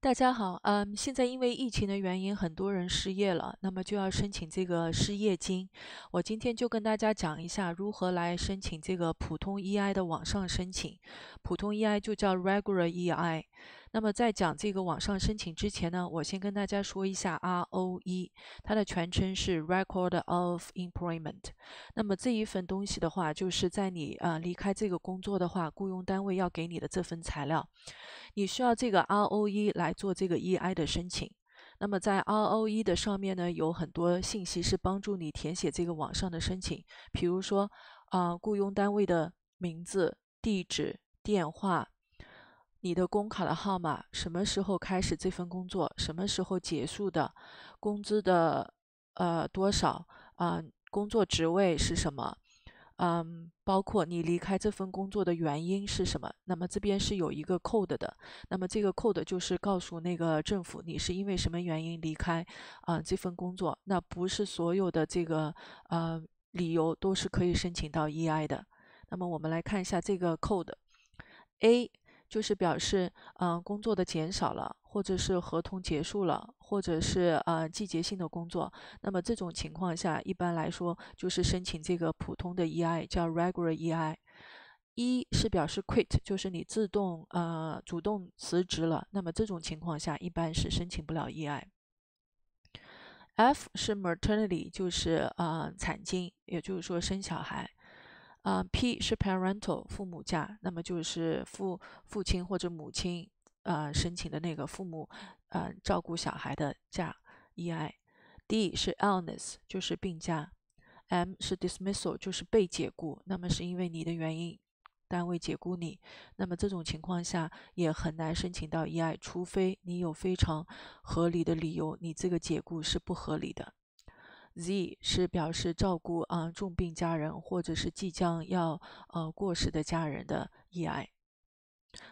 大家好，嗯，现在因为疫情的原因，很多人失业了，那么就要申请这个失业金。我今天就跟大家讲一下如何来申请这个普通 EI 的网上申请，普通 EI 就叫 Regular EI。那么在讲这个网上申请之前呢，我先跟大家说一下 ROE，它的全称是 Record of Employment。那么这一份东西的话，就是在你啊离开这个工作的话，雇佣单位要给你的这份材料。你需要这个 ROE 来做这个 EI 的申请。那么在 ROE 的上面呢，有很多信息是帮助你填写这个网上的申请，比如说啊雇佣单位的名字、地址、电话。你的工卡的号码，什么时候开始这份工作，什么时候结束的，工资的呃多少啊，工作职位是什么，嗯，包括你离开这份工作的原因是什么。那么这边是有一个 code 的，那么这个 code 就是告诉那个政府你是因为什么原因离开啊这份工作。那不是所有的这个呃理由都是可以申请到 EI 的。那么我们来看一下这个 code，A。就是表示，嗯，工作的减少了，或者是合同结束了，或者是呃季节性的工作。那么这种情况下，一般来说就是申请这个普通的 EI 叫 Regular EI。一是表示 quit，就是你自动呃主动辞职了。那么这种情况下一般是申请不了 EI。F 是 maternity，就是啊产经，也就是说生小孩。啊，P 是 Parental 父母假，那么就是父父亲或者母亲啊申请的那个父母啊照顾小孩的假。E I D 是 Illness 就是病假，M 是 Dismissal 就是被解雇，那么是因为你的原因单位解雇你，那么这种情况下也很难申请到 E I，除非你有非常合理的理由，你这个解雇是不合理的。Z 是表示照顾啊重病家人或者是即将要呃过世的家人的 EI。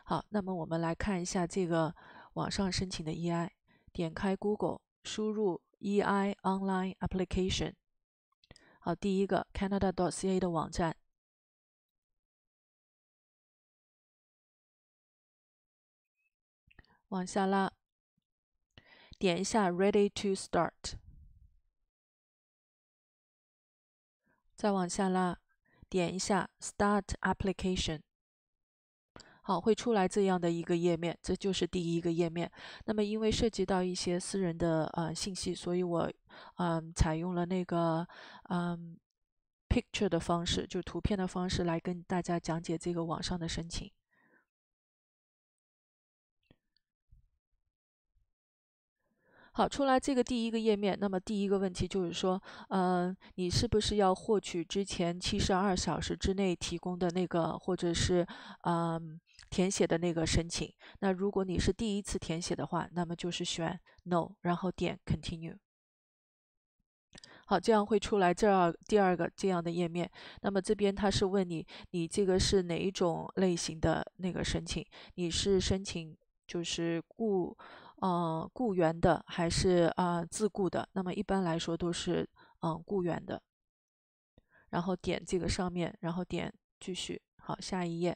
好，那么我们来看一下这个网上申请的 EI。点开 Google，输入 Ei Online Application。好，第一个 Canada.ca 的网站，往下拉，点一下 Ready to Start。再往下拉，点一下 Start Application，好，会出来这样的一个页面，这就是第一个页面。那么，因为涉及到一些私人的呃信息，所以我嗯采用了那个嗯 picture 的方式，就图片的方式来跟大家讲解这个网上的申请。好，出来这个第一个页面。那么第一个问题就是说，嗯，你是不是要获取之前七十二小时之内提供的那个，或者是嗯填写的那个申请？那如果你是第一次填写的话，那么就是选 No，然后点 Continue。好，这样会出来这儿第二个这样的页面。那么这边它是问你，你这个是哪一种类型的那个申请？你是申请就是雇？嗯，雇员的还是啊自雇的？那么一般来说都是嗯雇员的。然后点这个上面，然后点继续。好，下一页。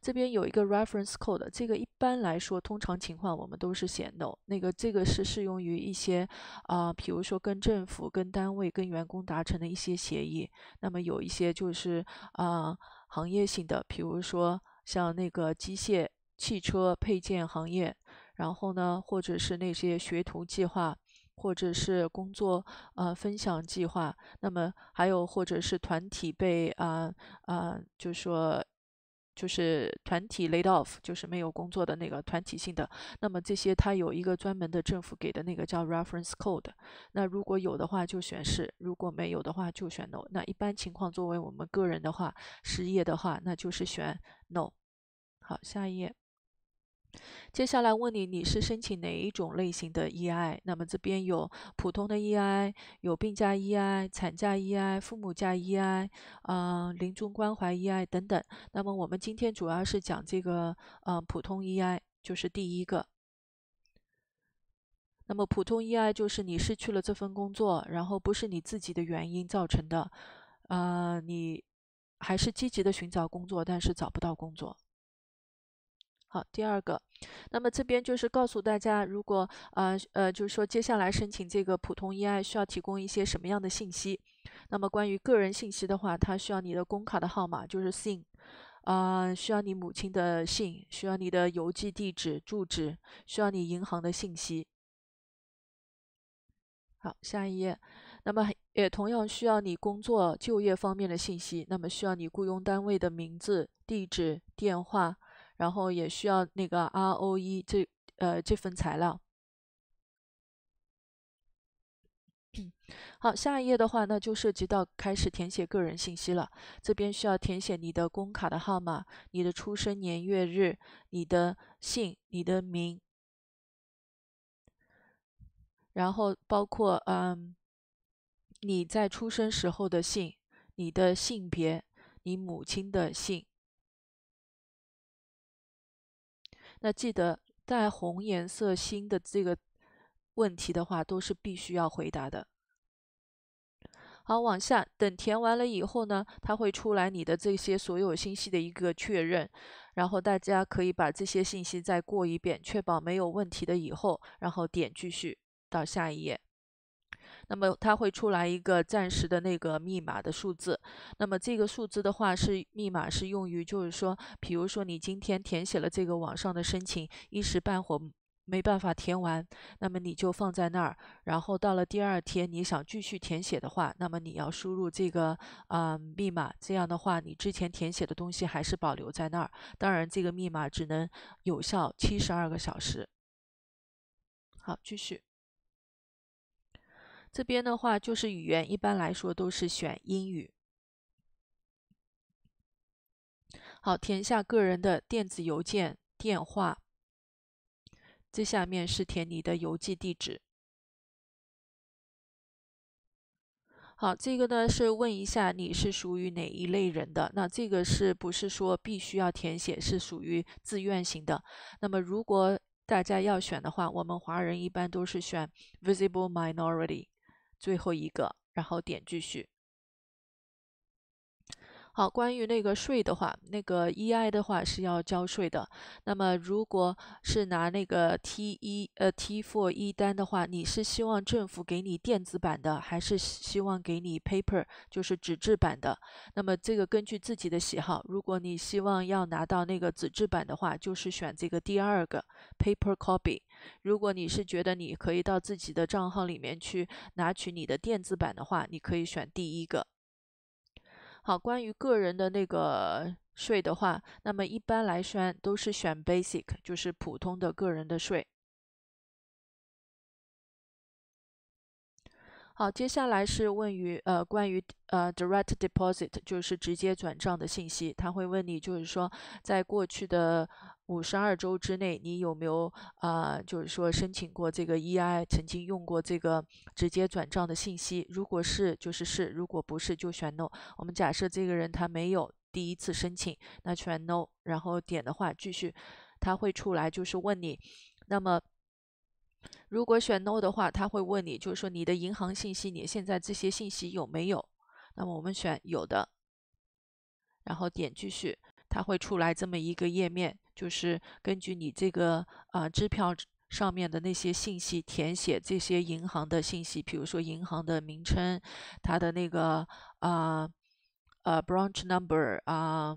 这边有一个 reference code，这个一般来说通常情况我们都是写 no。那个这个是适用于一些啊，比如说跟政府、跟单位、跟员工达成的一些协议。那么有一些就是啊行业性的，比如说像那个机械、汽车配件行业。然后呢，或者是那些学徒计划，或者是工作呃分享计划，那么还有或者是团体被啊啊，就是说就是团体 laid off，就是没有工作的那个团体性的，那么这些它有一个专门的政府给的那个叫 reference code，那如果有的话就选是，如果没有的话就选 no，那一般情况作为我们个人的话失业的话，那就是选 no。好，下一页。接下来问你，你是申请哪一种类型的 EI？那么这边有普通的 EI，有病假 EI、产假 EI、父母假 EI，嗯，临终关怀 EI 等等。那么我们今天主要是讲这个，嗯，普通 EI 就是第一个。那么普通 EI 就是你失去了这份工作，然后不是你自己的原因造成的，嗯，你还是积极的寻找工作，但是找不到工作。好，第二个，那么这边就是告诉大家，如果呃呃，就是说接下来申请这个普通 E I 需要提供一些什么样的信息。那么关于个人信息的话，它需要你的工卡的号码，就是姓，啊，需要你母亲的姓，需要你的邮寄地址、住址，需要你银行的信息。好，下一页，那么也同样需要你工作就业方面的信息，那么需要你雇佣单位的名字、地址、电话。然后也需要那个 ROE 这呃这份材料。好，下一页的话，那就涉及到开始填写个人信息了。这边需要填写你的工卡的号码、你的出生年月日、你的姓、你的名，然后包括嗯你在出生时候的姓、你的性别、你母亲的姓。那记得带红颜色星的这个问题的话，都是必须要回答的。好，往下等填完了以后呢，它会出来你的这些所有信息的一个确认，然后大家可以把这些信息再过一遍，确保没有问题的以后，然后点继续到下一页。那么它会出来一个暂时的那个密码的数字，那么这个数字的话是密码，是用于就是说，比如说你今天填写了这个网上的申请，一时半会没办法填完，那么你就放在那儿，然后到了第二天你想继续填写的话，那么你要输入这个啊密码，这样的话你之前填写的东西还是保留在那儿，当然这个密码只能有效七十二个小时。好，继续。这边的话，就是语言，一般来说都是选英语。好，填下个人的电子邮件、电话。这下面是填你的邮寄地址。好，这个呢是问一下你是属于哪一类人的。那这个是不是说必须要填写？是属于自愿型的。那么如果大家要选的话，我们华人一般都是选 Visible Minority。最后一个，然后点继续。好，关于那个税的话，那个 EI 的话是要交税的。那么，如果是拿那个 T 一呃 T four 一单的话，你是希望政府给你电子版的，还是希望给你 paper，就是纸质版的？那么，这个根据自己的喜好。如果你希望要拿到那个纸质版的话，就是选这个第二个 paper copy。如果你是觉得你可以到自己的账号里面去拿取你的电子版的话，你可以选第一个。好，关于个人的那个税的话，那么一般来说都是选 basic，就是普通的个人的税。好，接下来是问于呃关于呃 direct deposit，就是直接转账的信息，他会问你，就是说在过去的。五十二周之内，你有没有啊？就是说申请过这个 E I，曾经用过这个直接转账的信息？如果是，就是是；如果不是，就选 No。我们假设这个人他没有第一次申请，那选 No。然后点的话继续，他会出来就是问你。那么，如果选 No 的话，他会问你，就是说你的银行信息你现在这些信息有没有？那么我们选有的，然后点继续，它会出来这么一个页面。就是根据你这个啊支票上面的那些信息填写这些银行的信息，比如说银行的名称，它的那个啊呃 branch number 啊，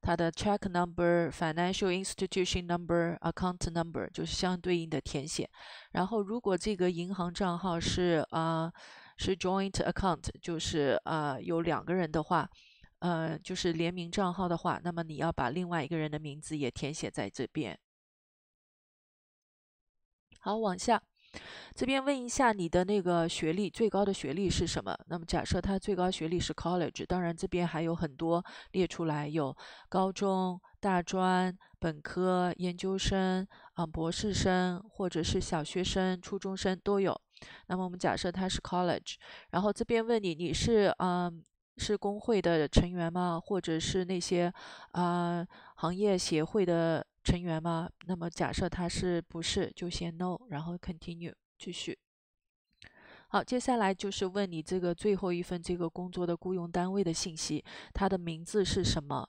它的 check number，financial institution number，account number 就是相对应的填写。然后如果这个银行账号是啊是 joint account，就是啊有两个人的话。呃，就是联名账号的话，那么你要把另外一个人的名字也填写在这边。好，往下，这边问一下你的那个学历，最高的学历是什么？那么假设他最高学历是 college，当然这边还有很多列出来，有高中、大专、本科、研究生啊、博士生，或者是小学生、初中生都有。那么我们假设他是 college，然后这边问你，你是嗯？是工会的成员吗？或者是那些啊行业协会的成员吗？那么假设他是不是就先 no，然后 continue 继续。好，接下来就是问你这个最后一份这个工作的雇佣单位的信息，他的名字是什么？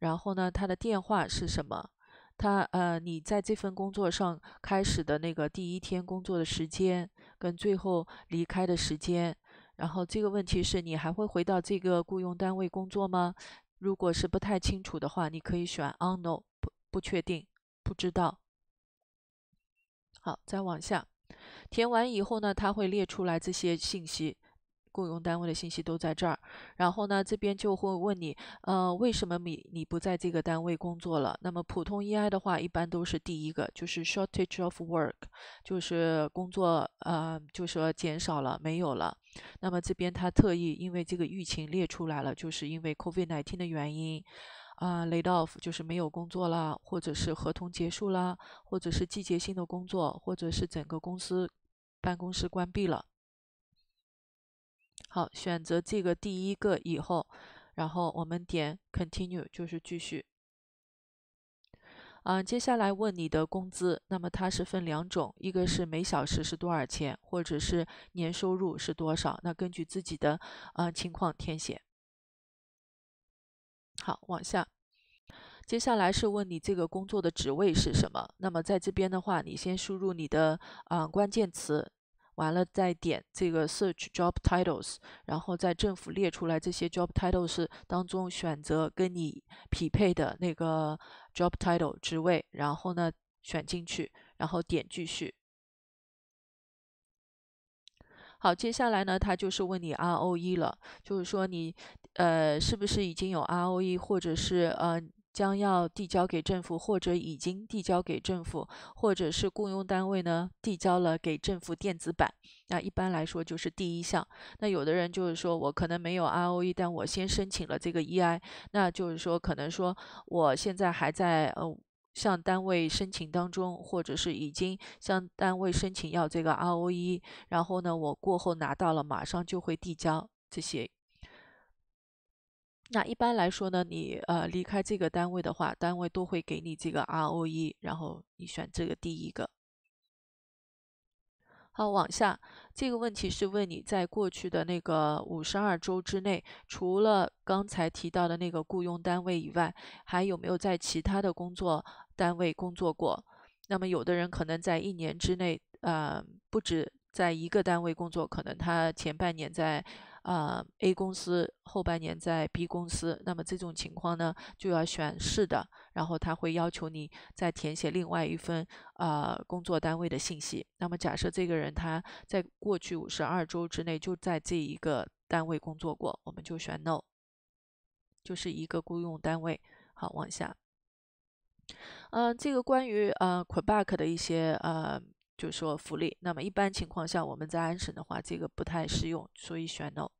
然后呢，他的电话是什么？他呃，你在这份工作上开始的那个第一天工作的时间跟最后离开的时间。然后这个问题是你还会回到这个雇佣单位工作吗？如果是不太清楚的话，你可以选 Unknown，不不确定，不知道。好，再往下填完以后呢，它会列出来这些信息。雇佣单位的信息都在这儿，然后呢，这边就会问你，呃，为什么你你不在这个单位工作了？那么普通 EI 的话，一般都是第一个，就是 shortage of work，就是工作呃，就说减少了，没有了。那么这边他特意因为这个疫情列出来了，就是因为 COVID nineteen 的原因，啊，laid off 就是没有工作啦，或者是合同结束啦，或者是季节性的工作，或者是整个公司办公室关闭了。好，选择这个第一个以后，然后我们点 continue 就是继续。嗯，接下来问你的工资，那么它是分两种，一个是每小时是多少钱，或者是年收入是多少？那根据自己的嗯情况填写。好，往下，接下来是问你这个工作的职位是什么？那么在这边的话，你先输入你的嗯关键词。完了再点这个 search job titles，然后在政府列出来这些 job titles 当中选择跟你匹配的那个 job title 职位，然后呢选进去，然后点继续。好，接下来呢，他就是问你 ROE 了，就是说你呃是不是已经有 ROE，或者是呃。将要递交给政府，或者已经递交给政府，或者是雇佣单位呢？递交了给政府电子版，那一般来说就是第一项。那有的人就是说我可能没有 ROE，但我先申请了这个 EI，那就是说可能说我现在还在呃向单位申请当中，或者是已经向单位申请要这个 ROE，然后呢我过后拿到了，马上就会递交这些。那一般来说呢，你呃离开这个单位的话，单位都会给你这个 ROE，然后你选这个第一个。好，往下，这个问题是问你在过去的那个五十二周之内，除了刚才提到的那个雇佣单位以外，还有没有在其他的工作单位工作过？那么有的人可能在一年之内呃，不止在一个单位工作，可能他前半年在。呃，A 公司后半年在 B 公司，那么这种情况呢，就要选是的。然后他会要求你再填写另外一份呃工作单位的信息。那么假设这个人他在过去五十二周之内就在这一个单位工作过，我们就选 no，就是一个雇佣单位。好，往下。嗯，这个关于呃 Quebec 的一些呃就是说福利，那么一般情况下我们在安省的话，这个不太适用，所以选 no。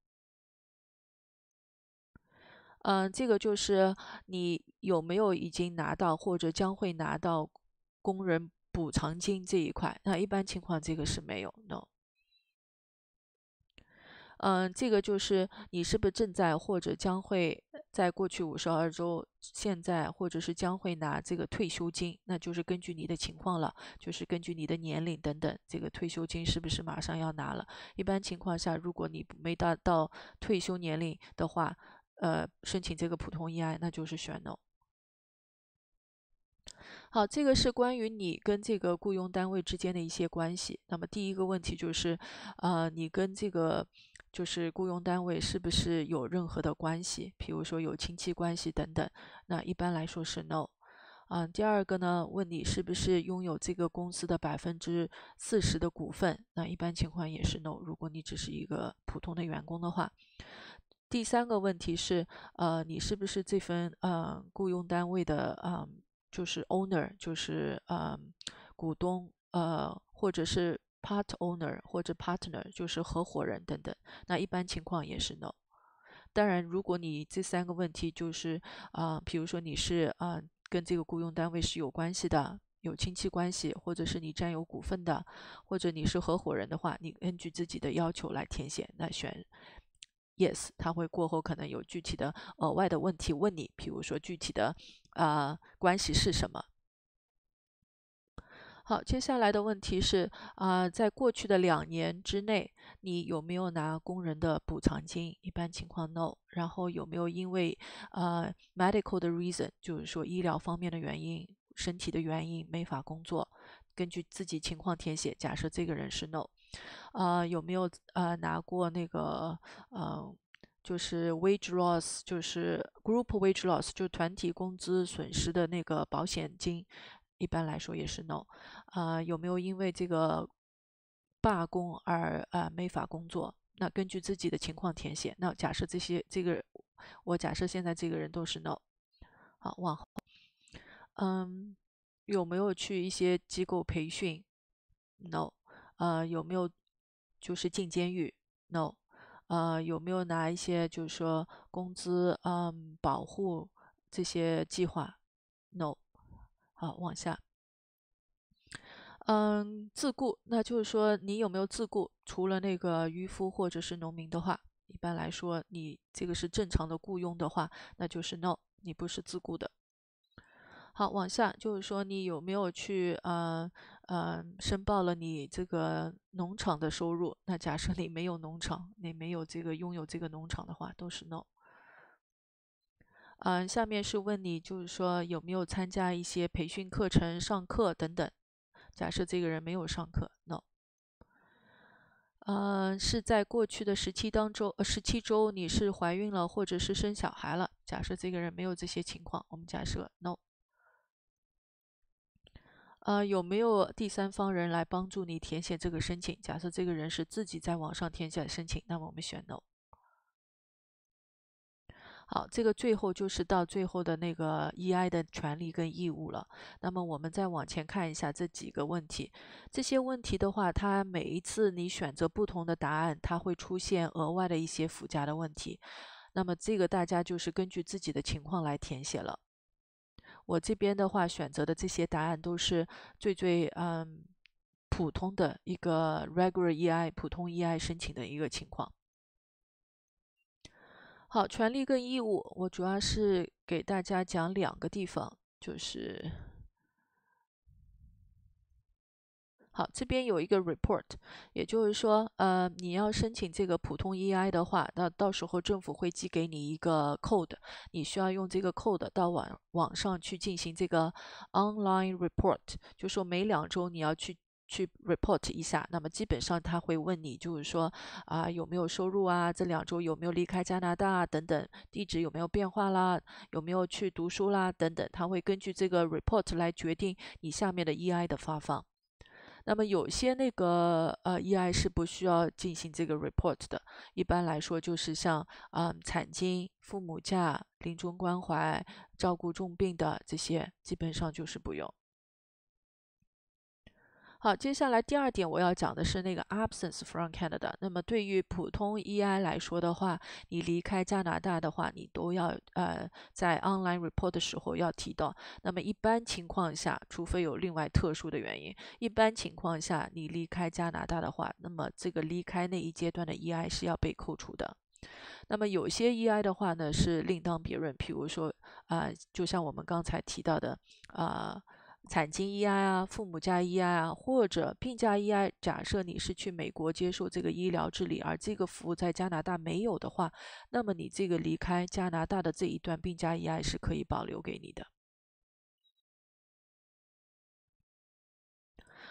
嗯，这个就是你有没有已经拿到或者将会拿到工人补偿金这一块？那一般情况这个是没有。no。嗯，这个就是你是不是正在或者将会在过去五十二周，现在或者是将会拿这个退休金？那就是根据你的情况了，就是根据你的年龄等等，这个退休金是不是马上要拿了？一般情况下，如果你没达到退休年龄的话。呃，申请这个普通 E I，那就是选 no。好，这个是关于你跟这个雇佣单位之间的一些关系。那么第一个问题就是，呃，你跟这个就是雇佣单位是不是有任何的关系？譬如说有亲戚关系等等。那一般来说是 no。嗯，第二个呢，问你是不是拥有这个公司的百分之四十的股份？那一般情况也是 no。如果你只是一个普通的员工的话。第三个问题是，呃，你是不是这份呃雇佣单位的呃就是 owner，就是呃股东呃或者是 part owner 或者 partner，就是合伙人等等。那一般情况也是 no。当然，如果你这三个问题就是啊，比如说你是啊跟这个雇佣单位是有关系的，有亲戚关系，或者是你占有股份的，或者你是合伙人的话，你根据自己的要求来填写，那选。Yes，他会过后可能有具体的额外的问题问你，比如说具体的啊关系是什么。好，接下来的问题是啊，在过去的两年之内，你有没有拿工人的补偿金？一般情况 No。然后有没有因为啊 medical 的 reason，就是说医疗方面的原因、身体的原因没法工作？根据自己情况填写。假设这个人是 No。啊，有没有啊拿过那个嗯，就是 wage loss，就是 group wage loss，就是团体工资损失的那个保险金？一般来说也是 no。啊，有没有因为这个罢工而啊没法工作？那根据自己的情况填写。那假设这些这个，我假设现在这个人都是 no。好，往后，嗯，有没有去一些机构培训？no。呃，有没有就是进监狱？No。呃，有没有拿一些就是说工资嗯，保护这些计划？No。好，往下。嗯，自雇，那就是说你有没有自雇？除了那个渔夫或者是农民的话，一般来说你这个是正常的雇佣的话，那就是 No，你不是自雇的。好，往下就是说你有没有去呃嗯，申报了你这个农场的收入。那假设你没有农场，你没有这个拥有这个农场的话，都是 no。嗯，下面是问你，就是说有没有参加一些培训课程、上课等等。假设这个人没有上课，no。嗯，是在过去的十七当中，呃，十七周你是怀孕了或者是生小孩了？假设这个人没有这些情况，我们假设 no。啊，有没有第三方人来帮助你填写这个申请？假设这个人是自己在网上填写申请，那么我们选 no。好，这个最后就是到最后的那个 E I 的权利跟义务了。那么我们再往前看一下这几个问题，这些问题的话，它每一次你选择不同的答案，它会出现额外的一些附加的问题。那么这个大家就是根据自己的情况来填写了。我这边的话，选择的这些答案都是最最嗯普通的一个 regular EI，普通 EI 申请的一个情况。好，权利跟义务，我主要是给大家讲两个地方，就是。好，这边有一个 report，也就是说，呃，你要申请这个普通 EI 的话，那到时候政府会寄给你一个 code，你需要用这个 code 到网网上去进行这个 online report，就说每两周你要去去 report 一下。那么基本上他会问你，就是说啊有没有收入啊？这两周有没有离开加拿大等等？地址有没有变化啦？有没有去读书啦？等等，他会根据这个 report 来决定你下面的 EI 的发放。那么有些那个呃，EI 是不需要进行这个 report 的。一般来说，就是像啊产金、父母假、临终关怀、照顾重病的这些，基本上就是不用。好，接下来第二点我要讲的是那个 absence from Canada。那么对于普通 EI 来说的话，你离开加拿大的话，你都要呃在 online report 的时候要提到。那么一般情况下，除非有另外特殊的原因，一般情况下你离开加拿大的话，那么这个离开那一阶段的 EI 是要被扣除的。那么有些 EI 的话呢是另当别论，譬如说啊，就像我们刚才提到的啊。产经 EI 啊，父母加 EI 啊，或者病假 EI。假设你是去美国接受这个医疗治理，而这个服务在加拿大没有的话，那么你这个离开加拿大的这一段病假 EI 是可以保留给你的。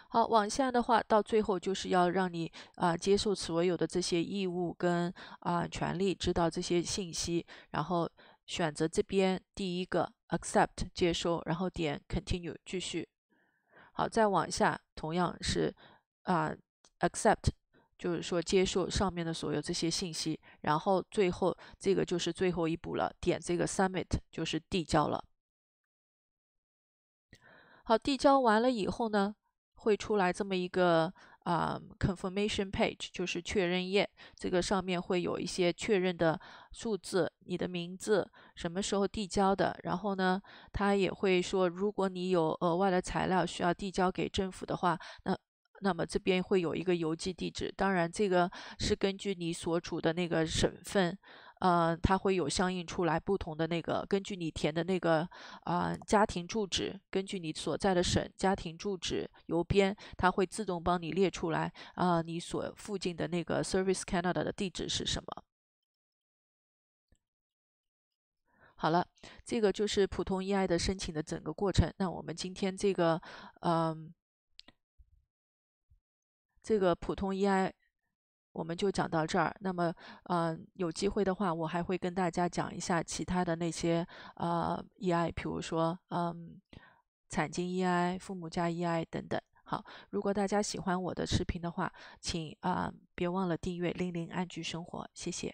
好，往下的话，到最后就是要让你啊接受所有的这些义务跟啊权利，知道这些信息，然后。选择这边第一个 accept 接收，然后点 continue 继续。好，再往下同样是啊 accept，就是说接受上面的所有这些信息，然后最后这个就是最后一步了，点这个 submit 就是递交了。好，递交完了以后呢，会出来这么一个。啊，confirmation page 就是确认页，这个上面会有一些确认的数字，你的名字，什么时候递交的，然后呢，他也会说，如果你有额外的材料需要递交给政府的话，那那么这边会有一个邮寄地址，当然这个是根据你所处的那个省份。呃，它会有相应出来不同的那个，根据你填的那个啊家庭住址，根据你所在的省家庭住址邮编，它会自动帮你列出来啊你所附近的那个 Service Canada 的地址是什么。好了，这个就是普通 EI 的申请的整个过程。那我们今天这个，嗯，这个普通 EI。我们就讲到这儿。那么，嗯，有机会的话，我还会跟大家讲一下其他的那些，呃，EI，比如说，嗯，产经 EI、父母加 EI 等等。好，如果大家喜欢我的视频的话，请啊，别忘了订阅“零零安居生活”。谢谢。